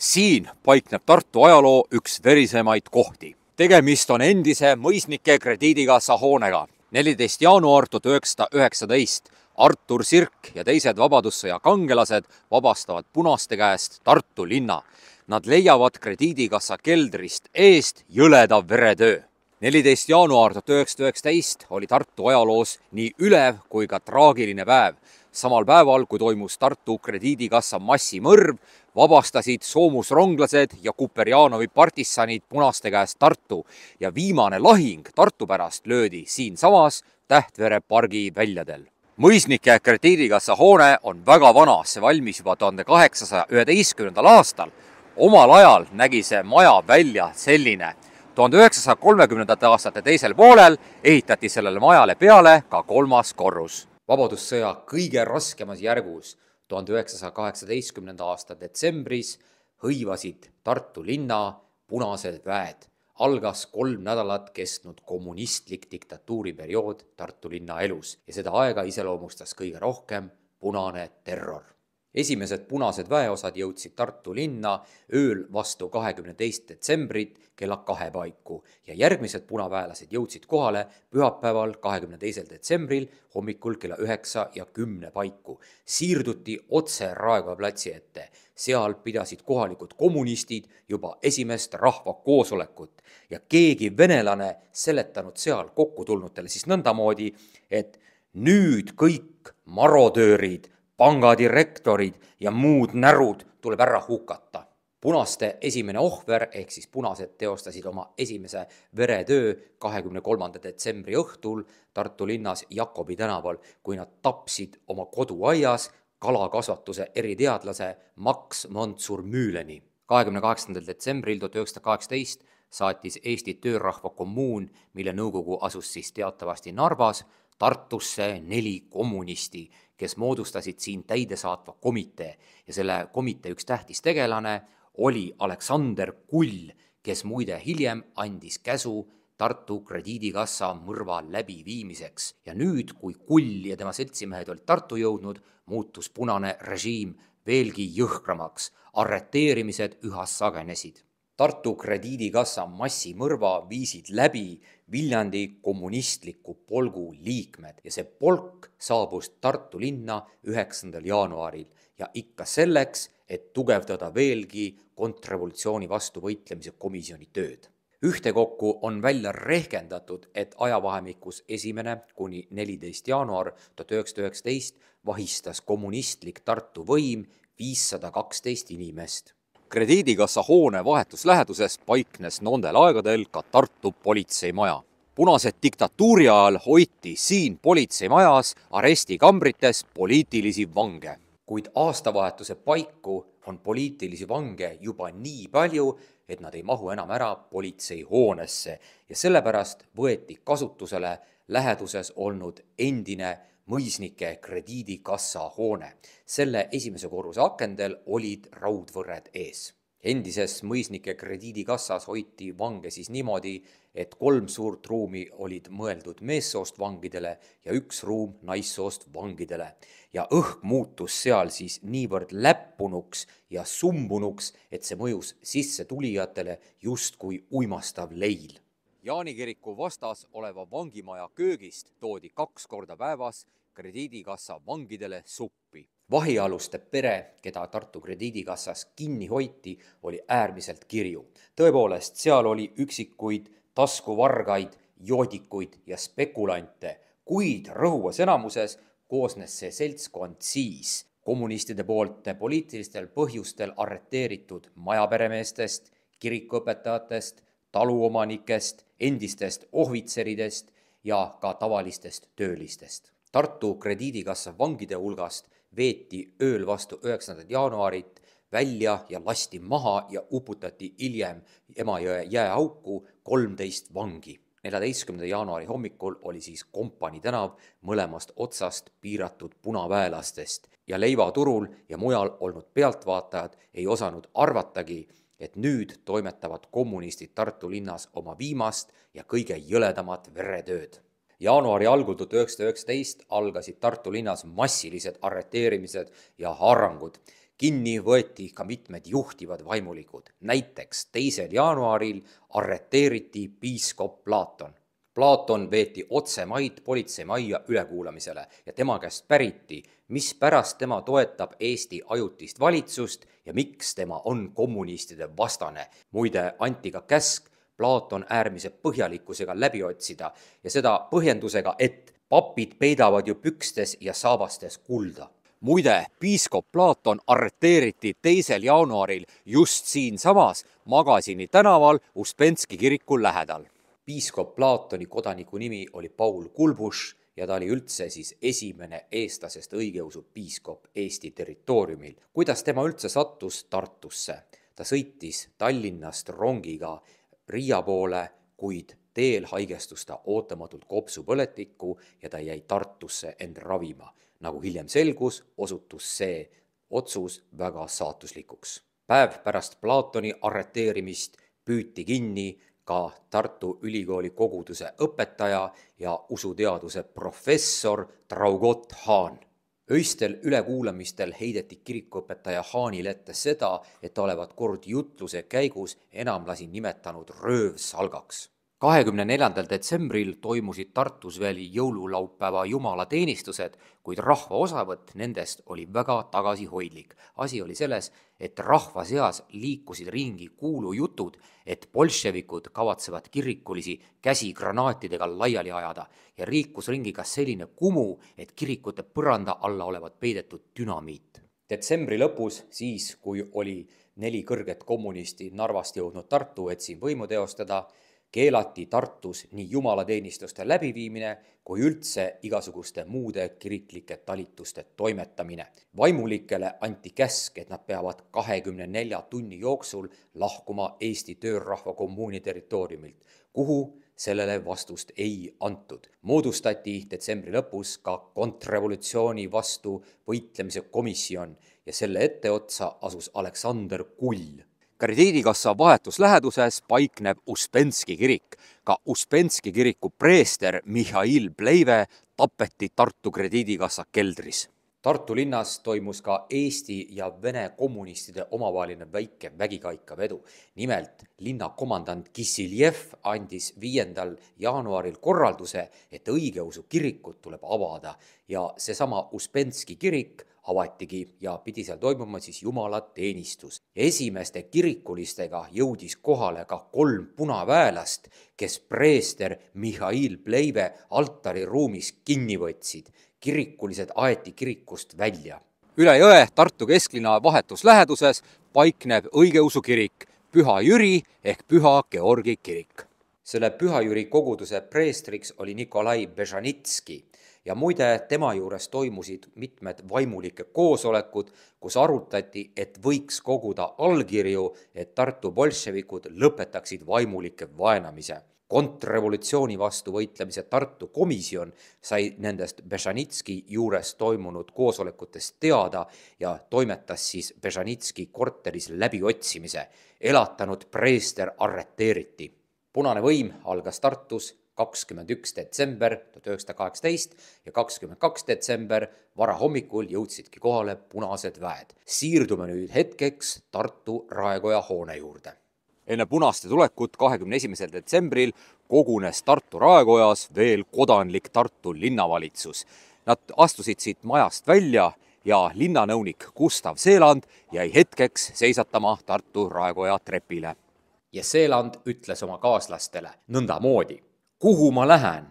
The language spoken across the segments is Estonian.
siin paikneb Tartu ajaloo üks verisemaid kohti. tegemist on endise mõisnike krediidikassa hoonega. neliteist jaanuar tuhat üheksasada üheksateist Artur Sirk ja teised Vabadussõja kangelased vabastavad punaste käest Tartu linna. Nad leiavad krediidikassa keldrist eest jõleda veretöö. neliteist jaanuar tuhat üheksasada üheksateist oli Tartu ajaloos nii ülev kui ka traagiline päev samal päeval, kui toimus Tartu Krediidikassa massimõrv, vabastasid soomusronglased ja Kuperjanovi partisanid punaste käest Tartu ja viimane lahing Tartu pärast löödi siinsamas Tähtvere pargi väljadel. mõisnike Krediidikassa hoone on väga vana, see valmis juba tuhande kaheksasaja üheteistkümnendal aastal. omal ajal nägi see maja välja selline tuhande üheksasaja kolmekümnendate aastate teisel poolel ehitati sellele majale peale ka kolmas korrus Vabadussõja kõige raskemas järgus tuhande üheksasaja kaheksateistkümnenda aasta detsembris hõivasid Tartu linna punased väed. algas kolm nädalat kestnud kommunistlik diktatuuriperiood Tartu linna elus ja seda aega iseloomustas kõige rohkem punane terror esimesed punased väeosad jõudsid Tartu linna ööl vastu kahekümne teist detsembrit kella kahe paiku ja järgmised punaväelased jõudsid kohale pühapäeval, kahekümne teisel detsembril hommikul kella üheksa ja kümne paiku. siirduti otse Raekoja platsi ette, seal pidasid kohalikud kommunistid juba esimest rahvakoosolekut ja keegi venelane seletanud seal kokku tulnutele siis nõndamoodi, et nüüd kõik marodöörid pangadirektorid ja muud närud tuleb ära hukata. punaste esimene ohver ehk siis punased teostasid oma esimese veretöö kahekümne kolmanda detsembri õhtul Tartu linnas Jakobi tänaval, kui nad tapsid oma koduaias kalakasvatuse eriteadlase Max Mansur Müüleni. kahekümne kaheksandal detsembril tuhat üheksasada kaheksateist saatis Eesti Töörahva Kommuun, mille nõukogu asus siis teatavasti Narvas, Tartusse neli kommunisti kes moodustasid siin täidesaatva komitee ja selle komitee üks tähtis tegelane oli Aleksander Kull, kes muide hiljem andis käsu Tartu Krediidikassa mõrva läbiviimiseks ja nüüd, kui Kull ja tema seltsimehed olid Tartu jõudnud, muutus punane režiim veelgi jõhkramaks, arreteerimised üha sagenesid Tartu Krediidikassa massimõrva viisid läbi Viljandi kommunistliku polgu liikmed ja see polk saabus Tartu linna üheksandal jaanuaril ja ikka selleks, et tugevdada veelgi kontrrevolutsiooni vastu võitlemise komisjoni tööd. ühtekokku on välja rehkendatud, et ajavahemikus esimene kuni neliteist jaanuar tuhat üheksasada üheksateist vahistas kommunistlik Tartu võim viissada kaksteist inimest krediidikassa hoone vahetus läheduses paiknes nendel aegadel ka Tartu politseimaja. punase diktatuuri ajal hoiti siin politseimajas arestikambrites poliitilisi vange, kuid aastavahetuse paiku on poliitilisi vange juba nii palju, et nad ei mahu enam ära politseihoonesse ja sellepärast võeti kasutusele läheduses olnud endine mõisnike krediidikassa hoone. selle esimese korruse akendel olid raudvõrred ees. endises mõisnike krediidikassas hoiti vange siis niimoodi, et kolm suurt ruumi olid mõeldud meessoost vangidele ja üks ruum naissoost vangidele. ja õhk muutus seal siis niivõrd läppunuks ja sumbunuks, et see mõjus sissetulijatele justkui uimastav leil Jaani kiriku vastas oleva vangimaja köögist toodi kaks korda päevas krediidikassa vangidele suppi. vahialuste pere, keda Tartu krediidikassas kinni hoiti, oli äärmiselt kirju. tõepoolest, seal oli üksikuid taskuvargaid, joodikuid ja spekulante, kuid rõhuvas enamuses koosnes see seltskond siis kommunistide poolt poliitilistel põhjustel arreteeritud majaperemeestest, kirikuõpetajatest taluomanikest, endistest ohvitseridest ja ka tavalistest töölistest. Tartu Krediidikassa vangide hulgast veeti ööl vastu üheksandat jaanuarit välja ja lasti maha ja uputati hiljem Emajõe jääauku kolmteist vangi. neljateistkümnenda jaanuari hommikul oli siis Kompanii tänav mõlemast otsast piiratud punaväelastest ja leivaturul ja mujal olnud pealtvaatajad ei osanud arvatagi, et nüüd toimetavad kommunistid Tartu linnas oma viimast ja kõige jõledamat veretööd. jaanuari algul tuhat üheksasada üheksateist algasid Tartu linnas massilised arreteerimised ja haarangud. kinni võeti ka mitmed juhtivad vaimulikud, näiteks teisel jaanuaril arreteeriti piiskop Platon. Platon veeti otsemaid politseimajja ülekuulamisele ja tema käest päriti, mispärast tema toetab Eesti ajutist valitsust ja miks tema on kommunistide vastane. muide, anti ka käsk Platon äärmise põhjalikkusega läbi otsida ja seda põhjendusega, et papid peidavad ju pükstes ja saabastes kulda muide, piiskop Platon arreteeriti teisel jaanuaril just siinsamas Magasini tänaval Uspenski kiriku lähedal piiskop Platoni kodaniku nimi oli Paul Kulbuš ja ta oli üldse siis esimene eestlasest õigeusu piiskop Eesti territooriumil. kuidas tema üldse sattus Tartusse? ta sõitis Tallinnast rongiga Riia poole, kuid teel haigestus ta ootamatult kopsupõletikku ja ta jäi Tartusse end ravima. nagu hiljem selgus, osutus see otsus väga saatuslikuks. päev pärast Platoni arreteerimist püüti kinni ka Tartu Ülikooli koguduse õpetaja ja usuteaduse professor Traugott Haan. öistel ülekuulamistel heideti kirikuõpetaja Haanile ette seda, et ta olevat kord jutluse käigus enamlasi nimetanud röövsalgaks kahekümne neljandal detsembril toimusid Tartus veel jõululaupäeva jumalateenistused, kuid rahva osavõtt nendest oli väga tagasihoidlik. asi oli selles, et rahva seas liikusid ringi kuulujutud, et bolševikud kavatsevad kirikulisi käsigranaatidega laiali ajada ja liikus ringi ka selline kumu, et kirikute põranda alla olevat peidetud dünamiit. detsembri lõpus, siis kui oli neli kõrget kommunisti Narvast jõudnud Tartu, et siin võimu teostada keelati Tartus nii jumalateenistuste läbiviimine kui üldse igasuguste muude kiriklike talituste toimetamine. vaimulikele anti käsk, et nad peavad kahekümne nelja tunni jooksul lahkuma Eesti töörahva kommuuni territooriumilt, kuhu sellele vastust ei antud. moodustati detsembri lõpus ka kontrrevolutsiooni vastu võitlemise komisjon ja selle etteotsa asus Aleksander Kull krediidikassa vahetus läheduses paikneb Uspenski kirik. ka Uspenski kiriku preester Mihhail Pleive tapeti Tartu krediidikassa keldris. Tartu linnas toimus ka Eesti ja Vene kommunistide omavaheline väike vägikaikavedu. nimelt linna komandant Kissiljev andis viiendal jaanuaril korralduse, et õigeusu kirikut tuleb avada ja seesama Uspenski kirik avatigi ja pidi seal toimuma siis jumalateenistus. esimeste kirikulistega jõudis kohale ka kolm punaväelast, kes preester Mihhail Pleive altariruumis kinni võtsid. kirikulised aeti kirikust välja. üle jõe Tartu kesklinna vahetus läheduses paikneb õigeusu kirik, Püha Jüri ehk Püha Georgi kirik. selle Püha Jüri koguduse preestriks oli Nikolai Bežanitski ja muide, tema juures toimusid mitmed vaimulike koosolekud, kus arutati, et võiks koguda allkirju, et Tartu bolševikud lõpetaksid vaimulike vaenamise. kontrrevolutsiooni vastu võitlemise Tartu komisjon sai nendest Bežanitski juures toimunud koosolekutest teada ja toimetas siis Bežanitski korteris läbiotsimise. elatanud preester arreteeriti punane võim algas Tartus kakskümmend üks detsember tuhat üheksasada kaheksateist ja kakskümmend kaks detsember varahommikul jõudsidki kohale punased väed. siirdume nüüd hetkeks Tartu raekoja hoone juurde. enne punaste tulekut, kahekümne esimesel detsembril kogunes Tartu raekojas veel kodanlik Tartu linnavalitsus. Nad astusid siit majast välja ja linnanõunik Gustav Seeland jäi hetkeks seisatama Tartu raekoja trepile. ja Seeland ütles oma kaaslastele nõndamoodi kuhu ma lähen,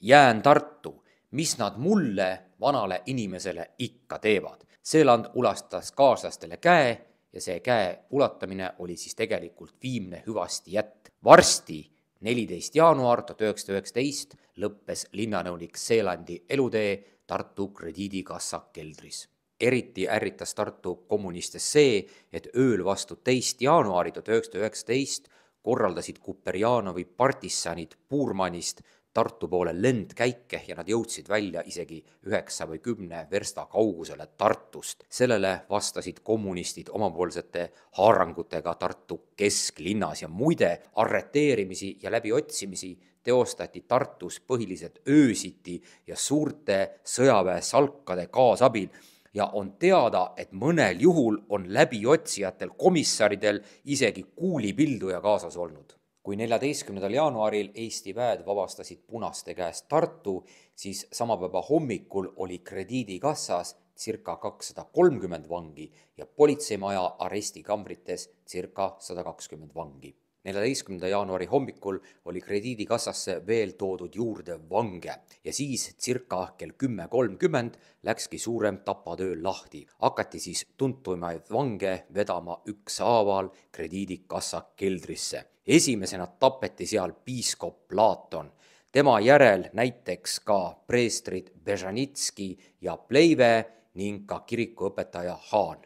jään Tartu, mis nad mulle, vanale inimesele ikka teevad. Seeland ulastas kaaslastele käe ja see käe ulatamine oli siis tegelikult viimne hüvasti jätt. varsti, neliteist jaanuar tuhat üheksasada üheksateist, lõppes linnanõunik Seelandi elutee Tartu krediidikassa keldris. eriti ärritas Tartu kommuniste see, et ööl vastu teist jaanuari tuhat üheksasada üheksateist korraldasid Kuperjanovi partisanid Puurmanist Tartu poole lendkäike ja nad jõudsid välja isegi üheksa või kümne versta kaugusele Tartust. sellele vastasid kommunistid omapoolsete haarangutega Tartu kesklinnas ja muide, arreteerimisi ja läbiotsimisi teostati Tartus põhiliselt öösiti ja suurte sõjaväesalkade kaasabil ja on teada, et mõnel juhul on läbiotsijatel, komissaridel isegi kuulipilduja kaasas olnud. kui neljateistkümnendal jaanuaril Eesti väed vabastasid punaste käest Tartu, siis sama päeva hommikul oli krediidikassas circa kakssada kolmkümmend vangi ja politseimaja arestikambrites circa sada kakskümmend vangi neljateistkümnenda jaanuari hommikul oli krediidikassasse veel toodud juurde vange ja siis circa kell kümme kolmkümmend läkski suurem tapatöö lahti. hakati siis tuntuimaid vange vedama ükshaaval krediidikassa keldrisse. esimesena tapeti seal piiskop Platon tema järel näiteks ka preestrid Bežanitski ja Pleive ning ka kirikuõpetaja Haan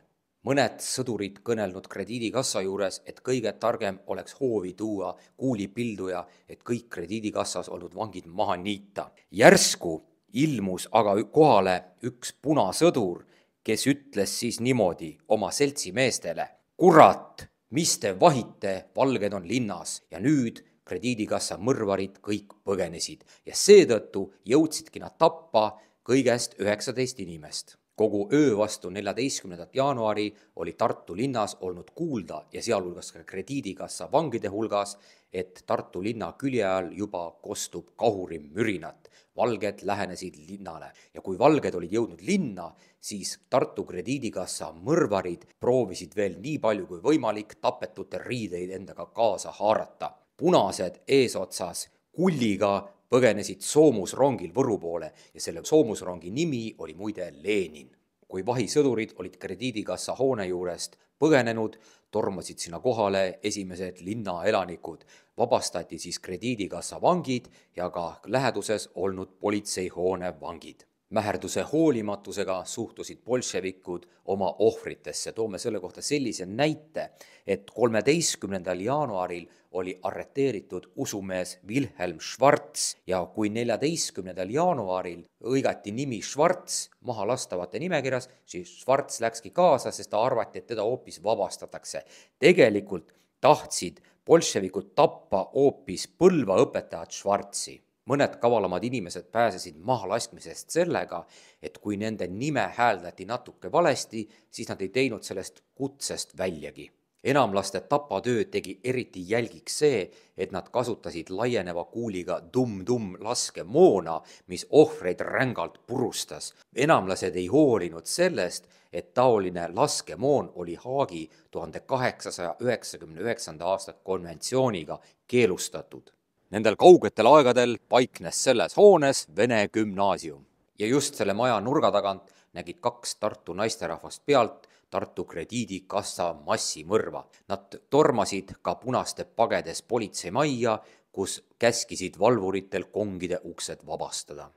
mõned sõdurid kõnelnud krediidikassa juures, et kõige targem oleks hoovi tuua kuulipilduja, et kõik krediidikassas olnud vangid maha niita. järsku ilmus aga kohale üks punasõdur, kes ütles siis niimoodi oma seltsimeestele, kurat, mis te vahite, valged on linnas ja nüüd krediidikassa mõrvarid kõik põgenesid ja seetõttu jõudsidki nad tappa kõigest üheksateist inimest kogu öö vastu neljateistkümnendat jaanuari oli Tartu linnas olnud kuulda ja sealhulgas ka Krediidikassa vangide hulgas, et Tartu linna külje all juba kostub kahurimürinat. valged lähenesid linnale ja kui valged olid jõudnud linna, siis Tartu Krediidikassa mõrvarid proovisid veel nii palju kui võimalik tapetute riideid endaga kaasa haarata. punased eesotsas kulliga põgenesid soomusrongil Võru poole ja selle soomusrongi nimi oli muide Lenin. kui vahisõdurid olid krediidikassa hoone juurest põgenenud, tormasid sinna kohale esimesed linnaelanikud, vabastati siis krediidikassa vangid ja ka läheduses olnud politseihoone vangid mäherduse hoolimatusega suhtusid bolševikud oma ohvritesse. toome selle kohta sellise näite, et kolmeteistkümnendal jaanuaril oli arreteeritud usumees Wilhelm Schwarz ja kui neljateistkümnendal jaanuaril hõigati nimi Schwarz maha lastavate nimekirjas, siis Schwarz läkski kaasa, sest ta arvati, et teda hoopis vabastatakse. tegelikult tahtsid bolševikud tappa hoopis Põlva õpetajat Schwarzi mõned kavalamad inimesed pääsesid mahalaskmisest sellega, et kui nende nime hääldati natuke valesti, siis nad ei teinud sellest kutsest väljagi. enamlaste tapatööd tegi eriti jälgiks see, et nad kasutasid laieneva kuuliga tumm-tumm laskemoona, mis ohvreid rängalt purustas. enamlased ei hoolinud sellest, et taoline laskemoon oli Haagi tuhande kaheksasaja üheksakümne üheksanda aasta konventsiooniga keelustatud Nendel kaugetel aegadel paiknes selles hoones Vene gümnaasium ja just selle maja nurga tagant nägid kaks Tartu naisterahvast pealt Tartu krediidikassa massimõrva. Nad tormasid ka punaste pagedes politseimajja, kus käskisid valvuritel kongide uksed vabastada.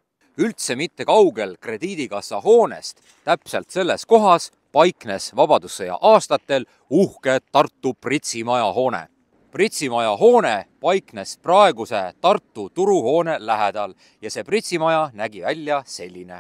üldse mitte kaugel krediidikassa hoonest, täpselt selles kohas paiknes Vabadussõja aastatel uhke Tartu pritsimaja hoone pritsimaja hoone paiknes praeguse Tartu turuhoone lähedal ja see pritsimaja nägi välja selline.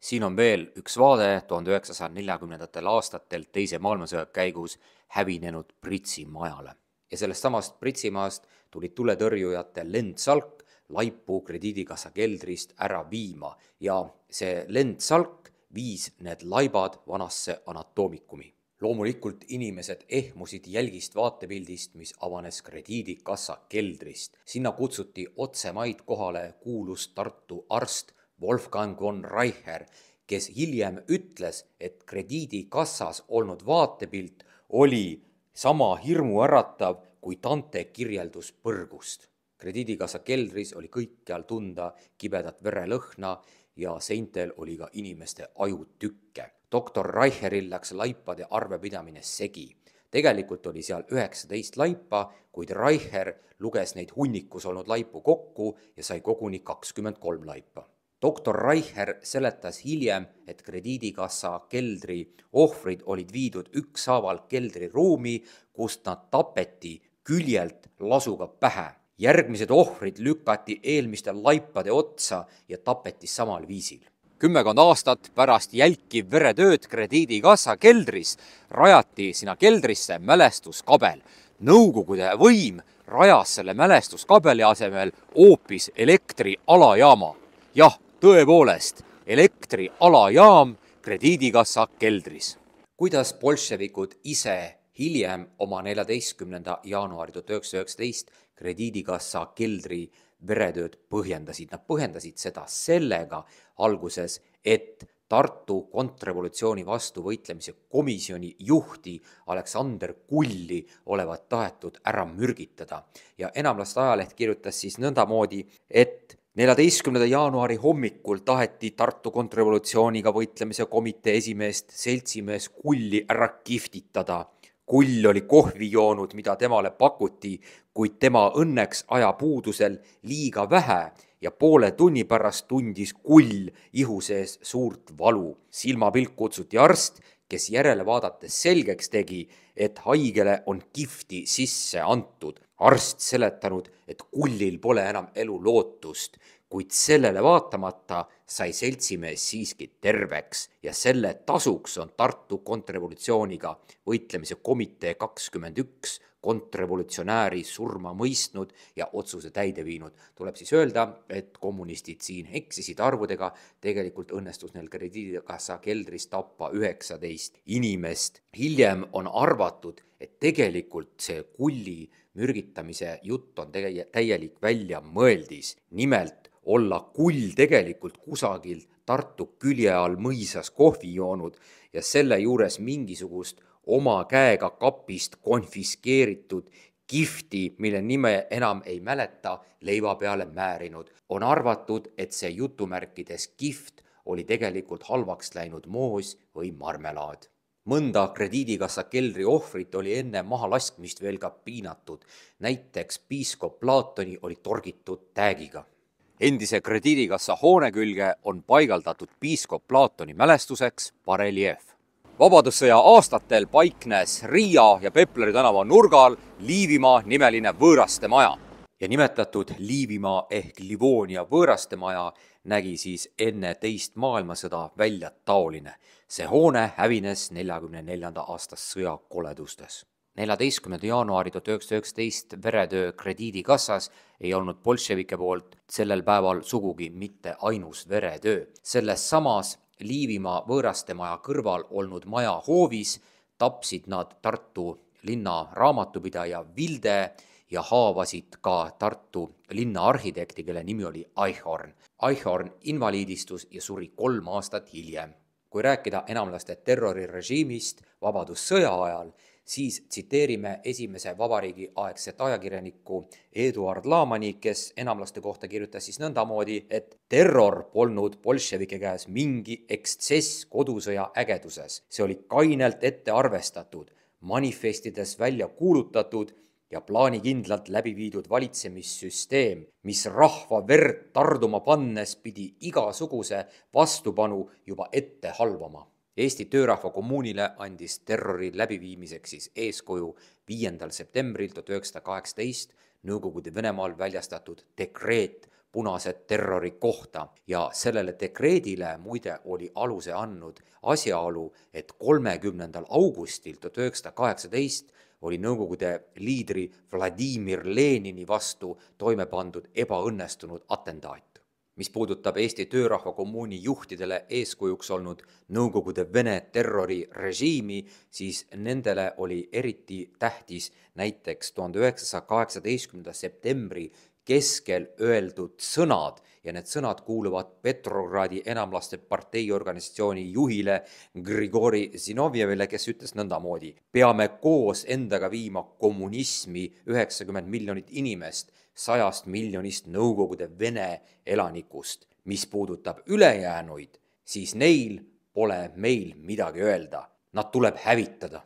siin on veel üks vaade tuhande üheksasaja neljakümnendatel aastatel Teise maailmasõja käigus hävinenud pritsimajale. ja sellest samast pritsimajast tulid tuletõrjujate lendsalk laipu krediidikassa keldrist ära viima ja see lendsalk viis need laibad vanasse anatoomikumi loomulikult inimesed ehmusid jälgist vaatepildist, mis avanes krediidikassa keldrist. sinna kutsuti otsemaid kohale kuulus Tartu arst Wolfgang von Reicher, kes hiljem ütles, et krediidikassas olnud vaatepilt oli sama hirmuäratav, kui Dante kirjeldus põrgust. krediidikassa keldris oli kõikjal tunda kibedat verelõhna ja seintel oli ka inimeste ajutükke doktor Reicheril läks laipade arvepidamine segi. tegelikult oli seal üheksateist laipa, kuid Reicher luges neid hunnikus olnud laipu kokku ja sai koguni kakskümmend kolm laipa. doktor Reicher seletas hiljem, et krediidikassa keldri ohvrid olid viidud ükshaaval keldriruumi, kust nad tapeti küljelt lasuga pähe. järgmised ohvrid lükati eelmiste laipade otsa ja tapeti samal viisil kümmekond aastat pärast jälki veretööd krediidikassa keldris rajati sinna keldrisse mälestuskabel. Nõukogude võim rajas selle mälestuskabeli asemel hoopis elektri alajaama. jah, tõepoolest, elektri alajaam krediidikassa keldris. kuidas bolševikud ise hiljem oma neljateistkümnenda jaanuari tuhat üheksasada üheksateist krediidikassa keldri veretööd põhjendasid, nad põhjendasid seda sellega, alguses, et Tartu kontrrevolutsiooni vastu võitlemise komisjoni juhti Aleksander Kulli olevat tahetud ära mürgitada ja enamlaste ajaleht kirjutas siis nõndamoodi, et neljateistkümnenda jaanuari hommikul taheti Tartu kontrrevolutsiooniga võitlemise komitee esimeest seltsimees Kulli ära kihvtitada kull oli kohvi joonud, mida temale pakuti, kuid tema õnneks ajapuudusel liiga vähe ja poole tunni pärast tundis kull ihu sees suurt valu. silmapilk kutsuti arst, kes järele vaadates selgeks tegi, et haigele on kihvti sisse antud. arst seletanud, et kullil pole enam elu lootust kuid sellele vaatamata sai seltsimees siiski terveks ja selle tasuks on Tartu kontrrevolutsiooniga võitlemise komitee kakskümmend üks kontrrevolutsionääri surma mõistnud ja otsuse täide viinud. tuleb siis öelda, et kommunistid siin eksisid arvudega, tegelikult õnnestus neil krediidikassa keldris tappa üheksateist inimest. hiljem on arvatud, et tegelikult see kulli mürgitamise jutt on täielik väljamõeldis, nimelt olla kull tegelikult kusagil Tartu külje all mõisas kohvi joonud ja selle juures mingisugust oma käega kapist konfiskeeritud kihvti, mille nime enam ei mäleta, leiva peale määrinud. on arvatud, et see jutumärkides kihvt oli tegelikult halvaks läinud moos või marmelaad. mõnda krediidikassa keldri ohvrit oli enne mahalaskmist veel ka piinatud, näiteks piiskop Platoni oli torgitud täägiga endise krediidikassa hoone külge on paigaldatud piiskop Platoni mälestuseks bareljeef. vabadussõja aastatel paiknes Riia ja Pepleri tänava nurgal Liivimaa nimeline võõraste maja ja nimetatud Liivimaa ehk Livoonia võõraste maja nägi siis enne teist maailmasõda välja taoline. see hoone hävines neljakümne neljanda aasta sõjakoledustes neljateistkümnenda jaanuari tuhat üheksasada üheksateist veretöö krediidikassas ei olnud bolševike poolt sellel päeval sugugi mitte ainus veretöö. selles samas Liivimaa võõrastemaja kõrval olnud maja hoovis tapsid nad Tartu linna raamatupidaja Vilde ja haavasid ka Tartu linna arhitekti, kelle nimi oli Eichhorn. Eichhorn invaliidistus ja suri kolm aastat hiljem. kui rääkida enamlaste terrorirežiimist Vabadussõja ajal, siis tsiteerime esimese vabariigi aegset ajakirjanikku Eduard Laamani, kes enamlaste kohta kirjutas siis nõndamoodi, et terror polnud bolševike käes mingi ekstsess kodusõja ägeduses, see oli kainelt ette arvestatud, manifestides välja kuulutatud ja plaanikindlalt läbi viidud valitsemissüsteem, mis rahva verd tarduma pannes pidi igasuguse vastupanu juba ette halvama Eesti töörahva kommuunile andis terrori läbiviimiseks siis eeskuju viiendal septembril tuhat üheksasada kaheksateist Nõukogude Venemaal väljastatud dekreet punase terrori kohta ja sellele dekreedile muide oli aluse andnud asjaolu, et kolmekümnendal augustil tuhat üheksasada kaheksateist oli Nõukogude liidri Vladimir Lenini vastu toime pandud ebaõnnestunud atendaat mis puudutab Eesti töörahva kommuuni juhtidele eeskujuks olnud Nõukogude Vene terrorirežiimi, siis nendele oli eriti tähtis näiteks tuhande üheksasaja kaheksateistkümnenda septembri keskel öeldud sõnad ja need sõnad kuuluvad Petrogradi enamlaste partei organisatsiooni juhile Grigori Zinovjevile, kes ütles nõndamoodi. peame koos endaga viima kommunismi üheksakümmend miljonit inimest sajast miljonist Nõukogude Vene elanikust, mis puudutab ülejäänuid, siis neil pole meil midagi öelda, nad tuleb hävitada.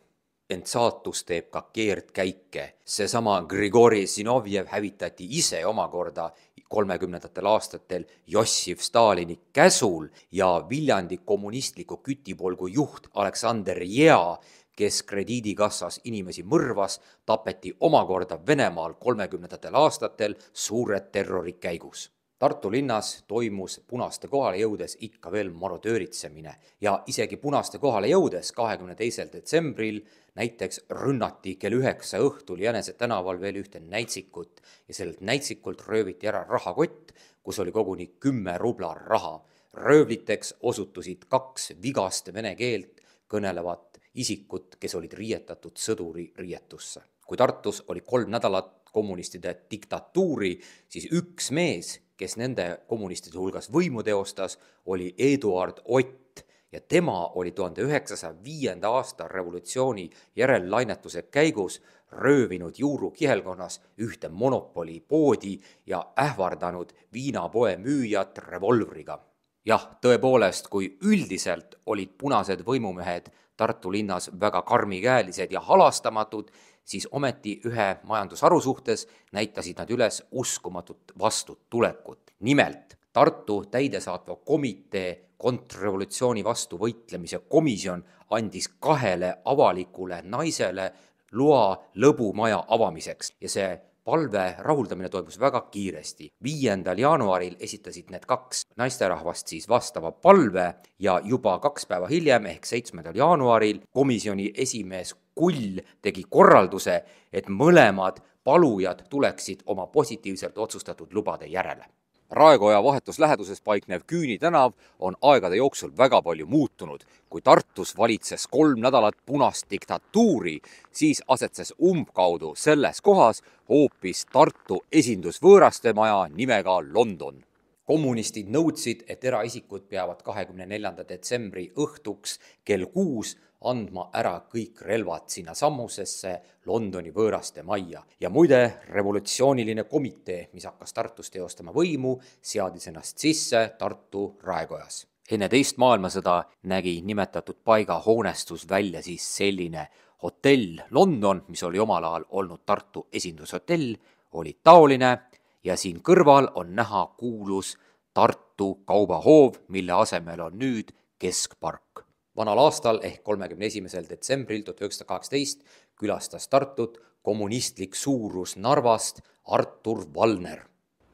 ent saatus teeb ka keerdkäike, seesama Grigori Zinovjev hävitati ise omakorda kolmekümnendatel aastatel Jossif Stalini käsul ja Viljandi kommunistliku kütipolgu juht Aleksander Jea kes krediidikassas inimesi mõrvas, tapeti omakorda Venemaal kolmekümnendatel aastatel suure terrori käigus. Tartu linnas toimus punaste kohale jõudes ikka veel marodööritsemine ja isegi punaste kohale jõudes kahekümne teisel detsembril näiteks rünnati kell üheksa õhtul Jänese tänaval veel ühte näitsikut ja sellelt näitsikult rööviti ära rahakott, kus oli koguni kümme rubla raha. röövliteks osutusid kaks vigast vene keelt kõnelevat isikut, kes olid riietatud sõduri riietusse. kui Tartus oli kolm nädalat kommunistide diktatuuri, siis üks mees, kes nende kommunistide hulgas võimu teostas, oli Eduard Ott ja tema oli tuhande üheksasaja viienda aasta revolutsiooni järellainetuse käigus röövinud Juuru kihelkonnas ühte monopolipoodi ja ähvardanud viinapoe müüjat revolvriga. jah, tõepoolest, kui üldiselt olid punased võimumehed Tartu linnas väga karmikäelised ja halastamatud, siis ometi ühe majandusharu suhtes näitasid nad üles uskumatut vastutulekut. nimelt Tartu täidesaatva komitee kontrrevolutsiooni vastu võitlemise komisjon andis kahele avalikule naisele loa lõbumaja avamiseks ja see palve rahuldamine toimus väga kiiresti. viiendal jaanuaril esitasid need kaks naisterahvast siis vastava palve ja juba kaks päeva hiljem ehk seitsmendal jaanuaril komisjoni esimees Kull tegi korralduse, et mõlemad palujad tuleksid oma positiivselt otsustatud lubade järele Raekoja vahetus läheduses paiknev Küüni tänav on aegade jooksul väga palju muutunud. kui Tartus valitses kolm nädalat punast diktatuuri, siis asetses umbkaudu selles kohas hoopis Tartu esindusvõõrastemaja nimega London kommunistid nõudsid, et eraisikud peavad kahekümne neljanda detsembri õhtuks kell kuus andma ära kõik relvad sinnasamusesse Londoni võõraste majja. ja muide, revolutsiooniline komitee, mis hakkas Tartus teostama võimu, seadis ennast sisse Tartu raekojas. enne teist maailmasõda nägi nimetatud paiga hoonestus välja siis selline hotell London, mis oli omal ajal olnud Tartu esindushotell, oli taoline ja siin kõrval on näha kuulus Tartu kaubahoov, mille asemel on nüüd keskpark. vanal aastal ehk kolmekümne esimesel detsembril tuhat üheksasada kaheksateist külastas Tartut kommunistlik suurus Narvast Artur Valner.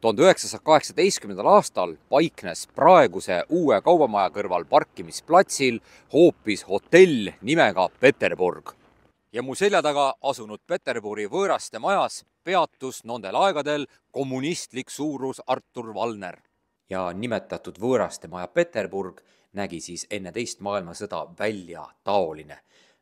tuhande üheksasaja kaheksateistkümnendal aastal paiknes praeguse uue kaubamaja kõrval parkimisplatsil hoopis hotell nimega Peterburg. ja mu selja taga asunud Peterburi võõraste majas peatus nendel aegadel kommunistlik suurus Artur Valner. ja nimetatud võõrastemaja Peterburg nägi siis enne teist maailmasõda välja taoline.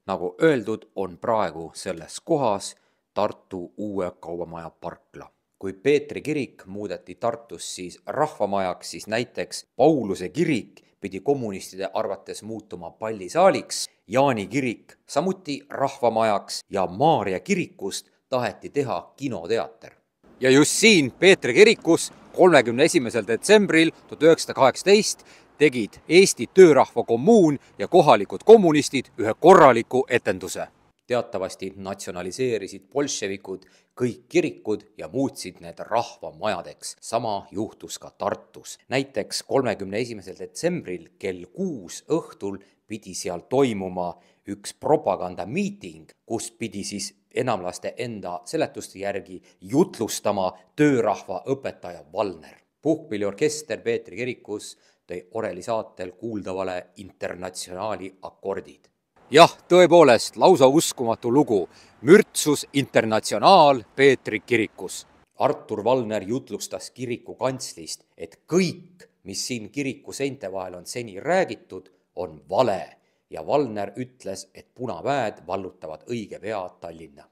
nagu öeldud, on praegu selles kohas Tartu uue kaubamaja parkla kui Peetri kirik muudeti Tartus siis rahvamajaks, siis näiteks Pauluse kirik pidi kommunistide arvates muutuma pallisaaliks, Jaani kirik samuti rahvamajaks ja Maarja kirikust taheti teha kinoteater. ja just siin Peetri kirikus kolmekümne esimesel detsembril tuhat üheksasada kaheksateist tegid Eesti töörahva kommuun ja kohalikud kommunistid ühe korraliku etenduse teatavasti natsionaliseerisid bolševikud kõik kirikud ja muutsid need rahvamajadeks. sama juhtus ka Tartus. näiteks kolmekümne esimesel detsembril kell kuus õhtul pidi seal toimuma üks propagandamiiting, kus pidi siis enamlaste enda seletuste järgi jutlustama töörahva õpetaja Valner. puhkpilliorkester Peetri kirikus tõi oreli saatel kuuldavale Internatsionaali akordid jah, tõepoolest lausa uskumatu lugu. mürtsus Internatsionaal Peetri kirikus. Artur Valner jutlustas kiriku kantslist, et kõik, mis siin kiriku seinte vahel on seni räägitud, on vale ja Valner ütles, et punaväed vallutavad õige pea Tallinna.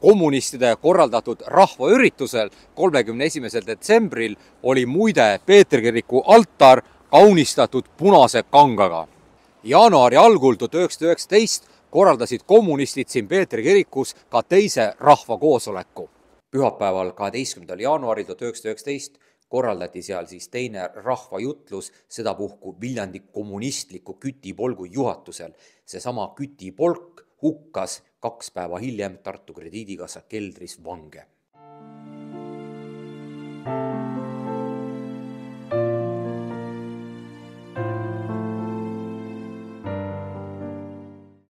kommunistide korraldatud rahvaüritusel kolmekümne esimesel detsembril oli muide Peetri kiriku altar kaunistatud punase kangaga jaanuari algul tuhat üheksasada üheksateist korraldasid kommunistid siin Peetri kirikus ka teise rahvakoosoleku. pühapäeval, kaheteistkümnendal jaanuaril tuhat üheksasada üheksateist korraldati seal siis teine rahvajutlus, sedapuhku Viljandi kommunistliku kütipolgu juhatusel. seesama kütipolk hukkas kaks päeva hiljem Tartu Krediidikassa keldris vange